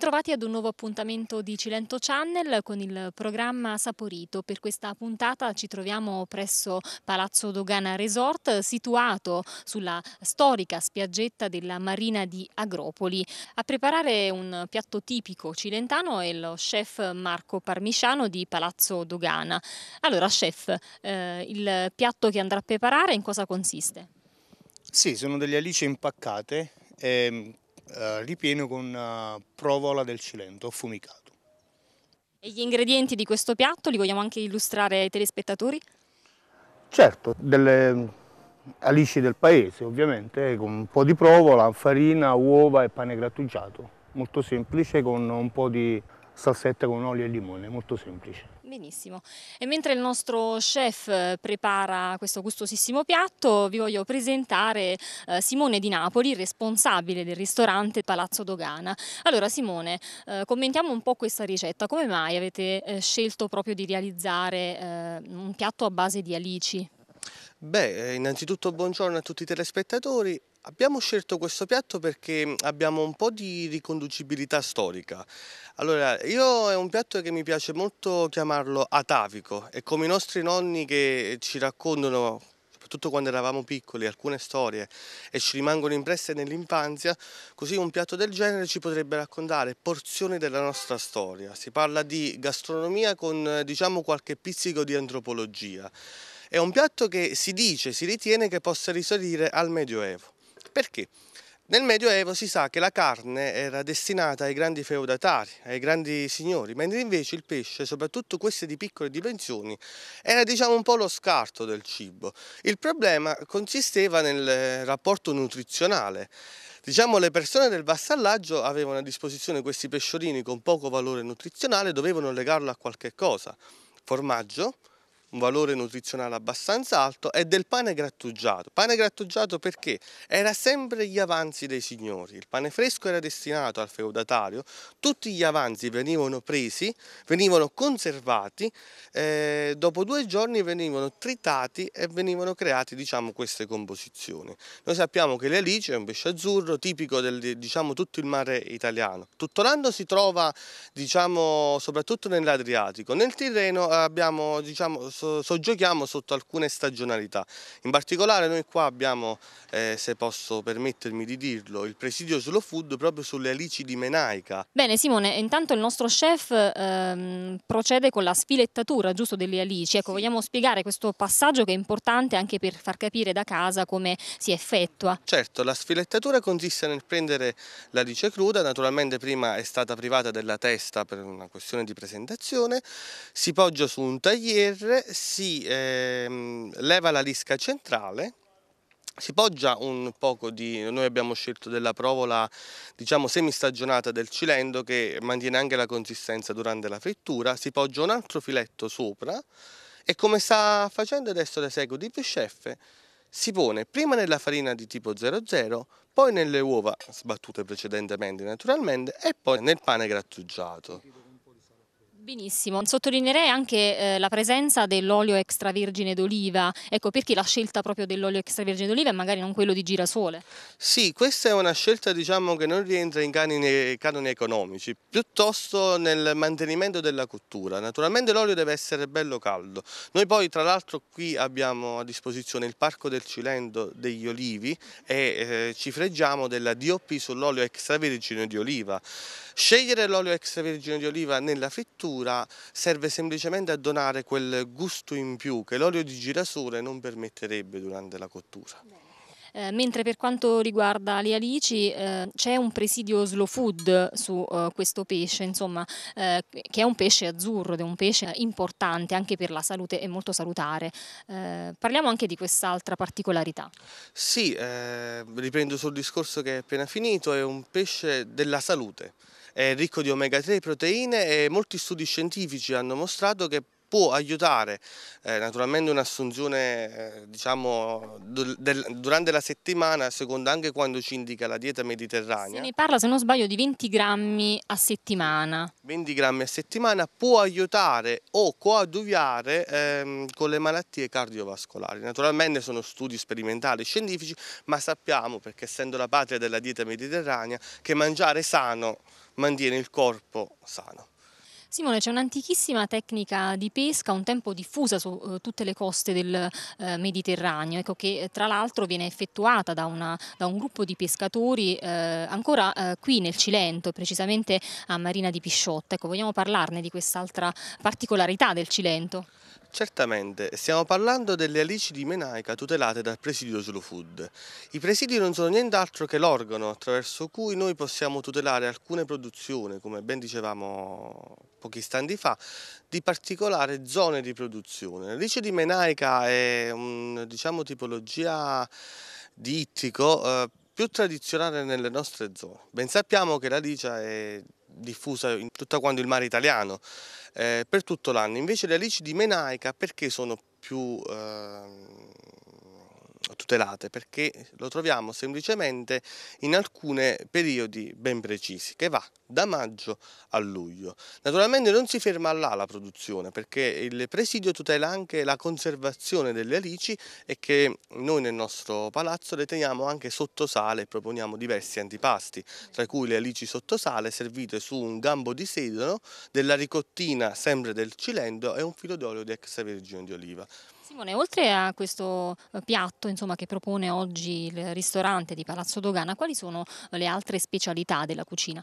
Bentrovati ad un nuovo appuntamento di Cilento Channel con il programma Saporito. Per questa puntata ci troviamo presso Palazzo Dogana Resort, situato sulla storica spiaggetta della Marina di Agropoli. A preparare un piatto tipico cilentano è lo chef Marco Parmisciano di Palazzo Dogana. Allora, chef, eh, il piatto che andrà a preparare in cosa consiste? Sì, sono delle alici impaccate ehm, eh, ripieno con eh, provola del Cilento affumicato. E gli ingredienti di questo piatto li vogliamo anche illustrare ai telespettatori? Certo, delle mm, alici del paese ovviamente, con un po' di provola, farina, uova e pane grattugiato. Molto semplice con un po' di salsetta con olio e limone, molto semplice. Benissimo. E mentre il nostro chef eh, prepara questo gustosissimo piatto, vi voglio presentare eh, Simone Di Napoli, responsabile del ristorante Palazzo Dogana. Allora Simone, eh, commentiamo un po' questa ricetta. Come mai avete scelto proprio di realizzare un piatto a base di alici? Beh, innanzitutto buongiorno a tutti i telespettatori. Abbiamo scelto questo piatto perché mhmm, abbiamo un po' di riconducibilità storica. Allora, io è un piatto che mi piace molto chiamarlo atavico, è come i nostri nonni che ci raccontano soprattutto quando eravamo piccoli, alcune storie e ci rimangono impresse nell'infanzia, così un piatto del genere ci potrebbe raccontare porzioni della nostra storia. Si parla di gastronomia con diciamo qualche pizzico di antropologia. È un piatto che si dice, si ritiene che possa risalire al Medioevo. Perché? Nel Medioevo si sa che la carne era destinata ai grandi feudatari, ai grandi signori, mentre invece il pesce, soprattutto queste di piccole dimensioni, era diciamo un po' lo scarto del cibo. Il problema consisteva nel eh, rapporto nutrizionale. Diciamo le persone del vassallaggio avevano a disposizione questi pesciolini con poco valore nutrizionale, dovevano legarlo a qualche cosa, formaggio, un valore nutrizionale abbastanza alto, e del pane grattugiato. Pane grattugiato perché era sempre gli avanzi dei signori, il pane fresco era destinato al feudatario, tutti gli avanzi venivano presi, venivano conservati, eh, dopo due giorni venivano tritati e venivano create diciamo, queste composizioni. Noi sappiamo che l'elice è un pesce azzurro tipico del diciamo, tutto il mare italiano, tutto l'anno si trova diciamo, soprattutto nell'Adriatico, nel Tirreno abbiamo diciamo, soggiochiamo sotto alcune stagionalità. In particolare noi qua abbiamo, eh, se posso permettermi di dirlo, il presidio slow food proprio sulle alici di Menaica. Bene Simone, intanto il nostro chef ehm, procede con la sfilettatura giusto delle alici. Ecco, sì. vogliamo spiegare questo passaggio che è importante anche per far capire da casa come si effettua. Certo, la sfilettatura consiste nel prendere l'alice cruda, naturalmente prima è stata privata della testa per una questione di presentazione, si poggia su un tagliere, si ehm, leva la lisca centrale si poggia un poco di, noi abbiamo scelto della provola diciamo semistagionata del cilento che mantiene anche la consistenza durante la frittura, si poggia un altro filetto sopra e come sta facendo adesso l'eseguo di chef si pone prima nella farina di tipo 00, poi nelle uova sbattute precedentemente naturalmente e poi nel pane grattugiato. Benissimo, sottolineerei anche eh, la presenza dell'olio extravergine d'oliva, ecco perché la scelta proprio dell'olio extravergine d'oliva e magari non quello di girasole? Sì, questa è una scelta diciamo, che non rientra in canoni, canoni, economici, piuttosto nel mantenimento della cottura. Naturalmente l'olio deve essere bello caldo, noi poi tra l'altro qui abbiamo a disposizione il parco del Cilento degli olivi e eh, ci freggiamo della DOP sull'olio extravergine di oliva. Scegliere l'olio extravergine di oliva nella frittura cottura serve semplicemente a donare quel gusto in più che l'olio di girasole non permetterebbe durante la cottura. Eh, mentre per quanto riguarda le alici eh, c'è un presidio slow food su eh, questo pesce, insomma, eh, che è un pesce azzurro ed è un pesce importante anche per la salute e molto salutare. Eh, parliamo anche di quest'altra particolarità. Sì, eh, riprendo sul discorso che è appena finito, è un pesce della salute è ricco di omega 3 proteine e molti studi scientifici hanno mostrato che può aiutare eh, naturalmente un'assunzione eh, diciamo du del, durante la settimana secondo anche quando ci indica la dieta mediterranea. Se ne parla se non sbaglio di 20 grammi a settimana. 20 grammi a settimana può aiutare o coadiuviare ehm, con le malattie cardiovascolari. Naturalmente sono studi sperimentali scientifici ma sappiamo perché essendo la patria della dieta mediterranea che mangiare sano mantiene il corpo sano. Simone, c'è un'antichissima tecnica di pesca un tempo diffusa su eh, tutte le coste del eh, Mediterraneo, ecco, che eh, tra l'altro viene effettuata da, una, da, un gruppo di pescatori eh, ancora eh, qui nel Cilento, precisamente a Marina di Pisciotta. Ecco, vogliamo parlarne di quest'altra particolarità del Cilento? Certamente, stiamo parlando delle alici di Menaica tutelate dal presidio Slow Food. I presidi non sono nient'altro che l'organo attraverso cui noi possiamo tutelare alcune produzioni, come ben dicevamo pochi istanti fa, di particolari zone di produzione. L'alice di Menaica è una diciamo, tipologia di ittico eh, più tradizionale nelle nostre zone. Ben sappiamo che l'alice è diffusa in tutto quanto il mare italiano eh, per tutto l'anno. Invece le alici di menaica perché sono più eh, tutelate perché lo troviamo semplicemente in alcuni periodi ben precisi che va da maggio a luglio. Naturalmente non si ferma là la produzione perché il presidio tutela anche la conservazione delle alici e che noi nel nostro palazzo le teniamo anche sottosale e proponiamo diversi antipasti tra cui le alici sottosale servite su un gambo di sedano, della ricottina sempre del cilento e un filo d'olio di extravergine di oliva. Simone, oltre a questo eh, piatto insomma, che propone oggi il ristorante di Palazzo Dogana, quali sono le altre specialità della cucina?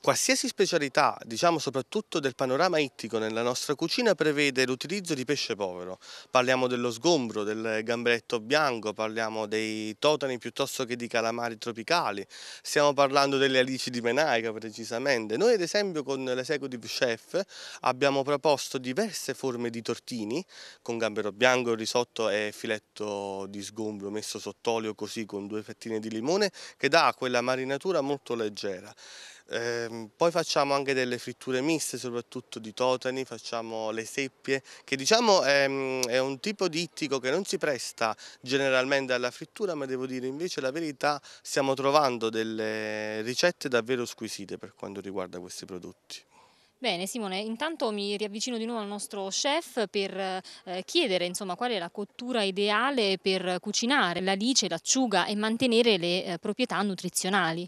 Qualsiasi specialità, diciamo soprattutto del panorama ittico nella nostra cucina, prevede l'utilizzo di pesce povero. Parliamo dello sgombro, del gamberetto bianco, parliamo dei totani piuttosto che di calamari tropicali, stiamo parlando delle alici di menaica precisamente. Noi ad esempio con l'Esecutive Chef abbiamo proposto diverse forme di tortini con gambero bianco, risotto e filetto di sgombro messo sott'olio così con due fettine di limone che dà quella marinatura molto leggera. Eh, poi facciamo anche delle fritture miste, soprattutto di totani, facciamo le seppie, che diciamo è, ehm, è, un tipo di ittico che non si presta generalmente alla frittura, ma devo dire invece la verità, stiamo trovando delle ricette davvero squisite per quanto riguarda questi prodotti. Bene Simone, intanto mi riavvicino di nuovo al nostro chef per eh, chiedere insomma, qual è la cottura ideale per cucinare l'alice, l'acciuga e mantenere le eh, proprietà nutrizionali.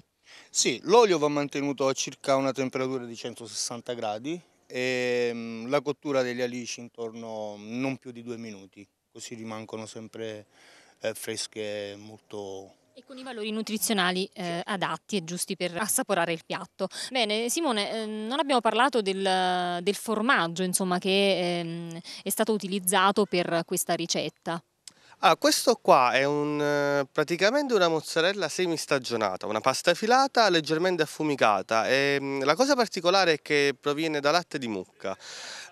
Sì, l'olio va mantenuto a circa una temperatura di 160 gradi e ehm, la cottura delle alici intorno non più di due minuti, così rimangono sempre eh, fresche molto e con i valori nutrizionali eh, adatti e giusti per assaporare il piatto. Bene, Simone, eh, non abbiamo parlato del, del formaggio insomma, che eh, è stato utilizzato per questa ricetta. Ah, questo qua è un, eh, praticamente una mozzarella semistagionata, una pasta filata leggermente affumicata. E, ehm, la cosa particolare è che proviene da latte di mucca.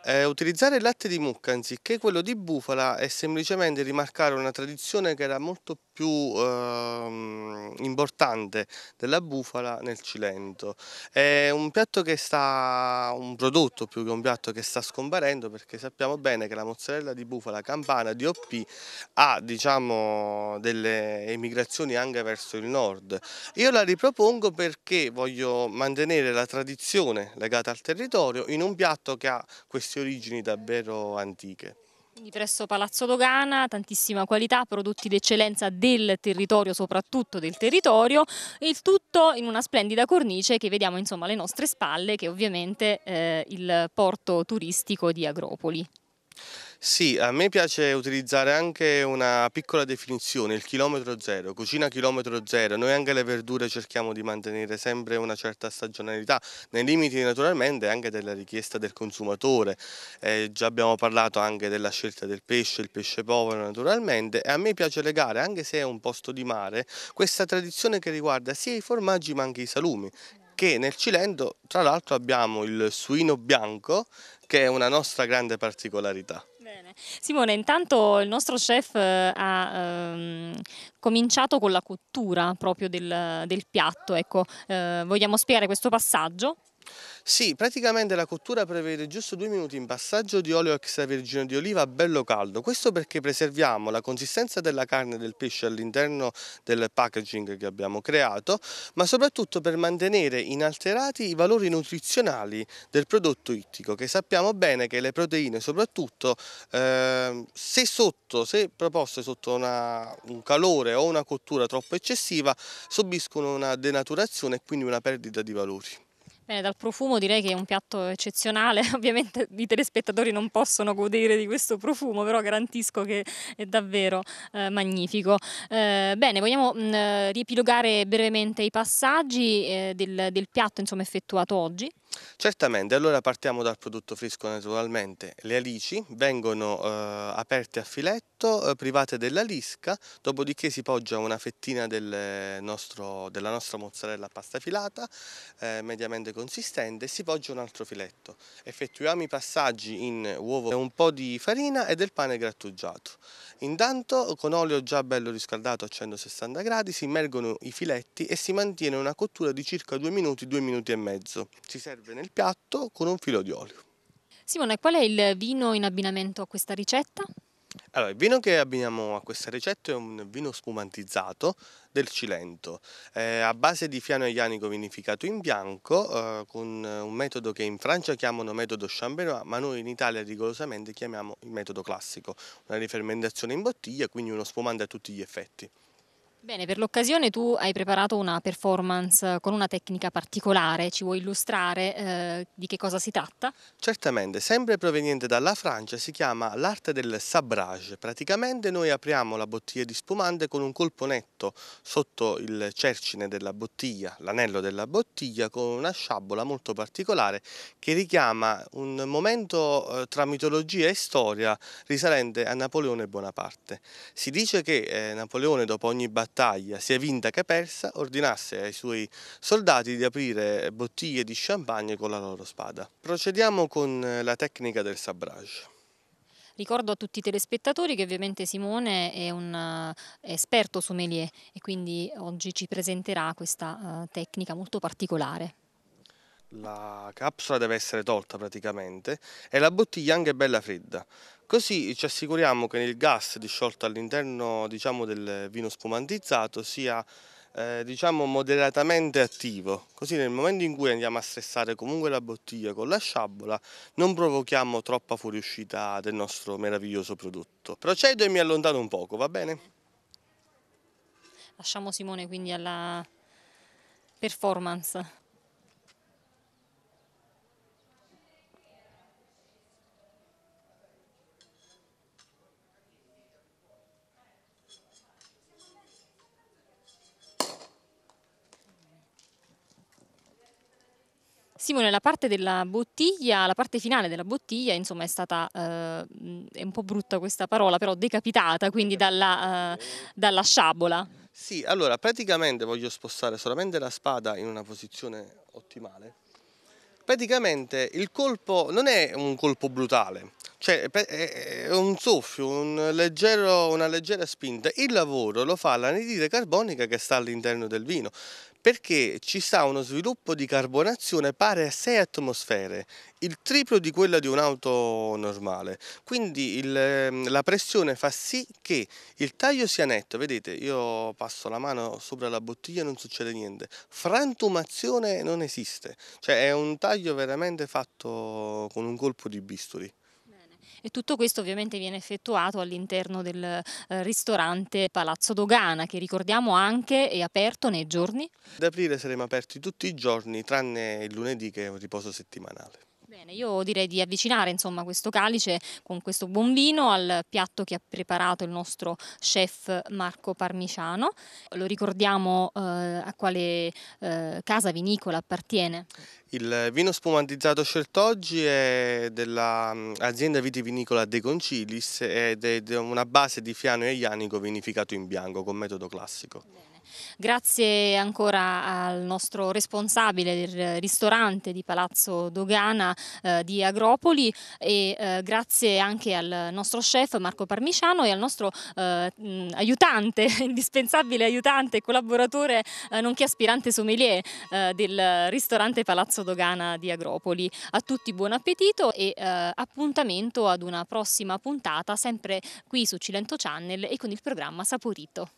Eh, utilizzare il latte di mucca anziché quello di bufala è semplicemente rimarcare una tradizione che era molto più eh, importante della bufala nel Cilento. È un piatto che sta, un prodotto più che un piatto che sta scomparendo perché sappiamo bene che la mozzarella di bufala campana di OP ha diciamo delle emigrazioni anche verso il nord. Io la ripropongo perché voglio mantenere la tradizione legata al territorio in un piatto che ha queste origini davvero antiche. Quindi presso Palazzo Dogana, tantissima qualità, prodotti d'eccellenza del territorio, soprattutto del territorio, il tutto in una splendida cornice che vediamo insomma alle nostre spalle, che è ovviamente eh, il porto turistico di Agropoli. Sì, a me piace utilizzare anche una piccola definizione, il chilometro zero, cucina chilometro zero. Noi anche le verdure cerchiamo di mantenere sempre una certa stagionalità, nei limiti naturalmente anche della richiesta del consumatore. Eh, già abbiamo parlato anche della scelta del pesce, il pesce povero naturalmente, e a me piace legare, anche se è un posto di mare, questa tradizione che riguarda sia i formaggi ma anche i salumi, che nel Cilento tra l'altro abbiamo il suino bianco che è una nostra grande particolarità. Bene. Simone, intanto il nostro chef eh, ha ehm, cominciato con la cottura proprio del, del piatto, ecco, eh, vogliamo spiegare questo passaggio? Sì, praticamente la cottura prevede giusto due minuti in passaggio di olio extravergine di oliva bello caldo, questo perché preserviamo la consistenza della carne e del pesce all'interno del packaging che abbiamo creato, ma soprattutto per mantenere inalterati i valori nutrizionali del prodotto ittico, che sappiamo bene che le proteine soprattutto eh, se sotto, se proposte sotto una, un calore o una cottura troppo eccessiva, subiscono una denaturazione e quindi una perdita di valori. Bene, dal profumo direi che è un piatto eccezionale, ovviamente i telespettatori non possono godere di questo profumo, però garantisco che è davvero eh, magnifico. Eh, bene, vogliamo mh, mm, riepilogare brevemente i passaggi eh, del, del, piatto insomma, effettuato oggi? Certamente, allora partiamo dal prodotto fresco naturalmente. Le alici vengono eh, aperte a filetto, eh, private della lisca, dopodiché si poggia una fettina del nostro, della nostra mozzarella a pasta filata, eh, mediamente consistente, e si poggia un altro filetto. Effettuiamo i passaggi in uovo, un po' di farina e del pane grattugiato. Intanto con olio già bello riscaldato a 160 gradi si immergono i filetti e si mantiene una cottura di circa 2 minuti, 2 minuti e mezzo. Si serve serve nel piatto con un filo di olio. Simone, qual è il vino in abbinamento a questa ricetta? Allora, il vino che abbiniamo a questa ricetta è un vino spumantizzato del Cilento, eh, a base di fiano e ianico vinificato in bianco, eh, con un metodo che in Francia chiamano metodo Chambérois, ma noi in Italia rigorosamente chiamiamo il metodo classico, una rifermentazione in bottiglia, quindi uno spumante a tutti gli effetti. Bene, per l'occasione tu hai preparato una performance con una tecnica particolare, ci vuoi illustrare eh, di che cosa si tratta? Certamente, sempre proveniente dalla Francia, si chiama l'arte del sabrage. Praticamente noi apriamo la bottiglia di spumante con un colpo netto sotto il cercine della bottiglia, l'anello della bottiglia, con una sciabola molto particolare che richiama un momento eh, tra mitologia e storia risalente a Napoleone Bonaparte. Si dice che eh, Napoleone dopo ogni battaglia battaglia, sia vinta che persa, ordinasse ai suoi soldati di aprire bottiglie di champagne con la loro spada. Procediamo con eh, la tecnica del sabrage. Ricordo a tutti i telespettatori che ovviamente Simone è un eh, esperto sommelier e quindi oggi ci presenterà questa eh, tecnica molto particolare. La capsula deve essere tolta praticamente e la bottiglia anche bella fredda. Così ci assicuriamo che il gas disciolto all'interno diciamo, del vino spumantizzato sia eh, diciamo, moderatamente attivo, così nel momento in cui andiamo a stressare comunque la bottiglia con la sciabola non provochiamo troppa fuoriuscita del nostro meraviglioso prodotto. Procedo e mi allontano un poco, va bene? Lasciamo Simone quindi alla performance. Simone, la parte della bottiglia, la parte finale della bottiglia, insomma, è stata, eh, è un po' brutta questa parola, però decapitata, quindi dalla, eh, dalla sciabola. Sì, allora, praticamente voglio spostare solamente la spada in una posizione ottimale. Praticamente il colpo non è un colpo brutale, cioè è un soffio, un leggero, una leggera spinta. Il lavoro lo fa l'anidride carbonica che sta all'interno del vino, perché ci sta uno sviluppo di carbonazione pari a 6 atmosfere, il triplo di quella di un'auto normale. Quindi il, ehm, la pressione fa sì che il taglio sia netto, vedete, io passo la mano sopra la bottiglia e non succede niente. Frantumazione non esiste, cioè è un taglio veramente fatto con un colpo di bisturi e tutto questo ovviamente viene effettuato all'interno del eh, ristorante Palazzo Dogana che ricordiamo anche è aperto nei giorni? Ad aprile saremo aperti tutti i giorni tranne il lunedì che è un riposo settimanale. Bene, io direi di avvicinare insomma, questo calice con questo buon vino al piatto che ha preparato il nostro chef Marco Parmigiano. Lo ricordiamo eh, a quale eh, casa vinicola appartiene? Il vino spumantizzato scelto oggi è dell'azienda mm, vitivinicola De Concilis ed è una base di Fiano e Ianico vinificato in bianco con metodo classico. Bene. Grazie ancora al nostro responsabile del ristorante di Palazzo Dogana eh, di Agropoli e eh, grazie anche al nostro chef Marco Parmiciano e al nostro eh, aiutante, indispensabile aiutante e collaboratore eh, nonché aspirante sommelier eh, del ristorante Palazzo Dogana di Agropoli. A tutti buon appetito e eh, appuntamento ad una prossima puntata sempre qui su Cilento Channel e con il programma Saporito.